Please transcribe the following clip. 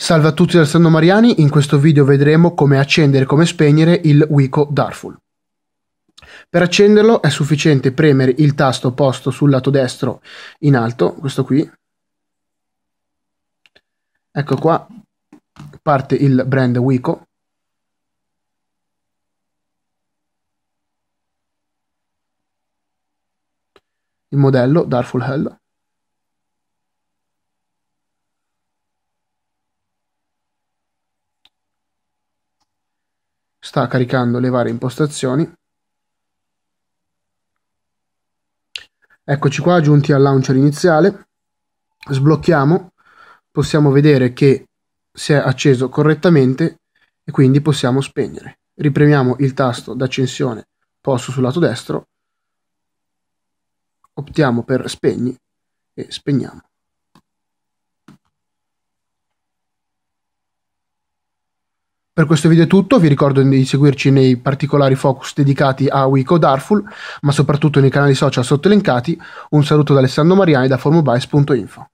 Salve a tutti da Stando Mariani, in questo video vedremo come accendere e come spegnere il Wico Darful. Per accenderlo è sufficiente premere il tasto posto sul lato destro in alto, questo qui. Ecco qua, parte il brand Wico. Il modello Darful Hell. sta caricando le varie impostazioni. Eccoci qua, giunti al launcher iniziale, sblocchiamo, possiamo vedere che si è acceso correttamente e quindi possiamo spegnere. Ripremiamo il tasto d'accensione posto sul lato destro, optiamo per spegni e spegniamo. Per questo video è tutto, vi ricordo di seguirci nei particolari focus dedicati a Wico Darful, ma soprattutto nei canali social sottolinkati. Un saluto da Alessandro Mariani da formobice.info.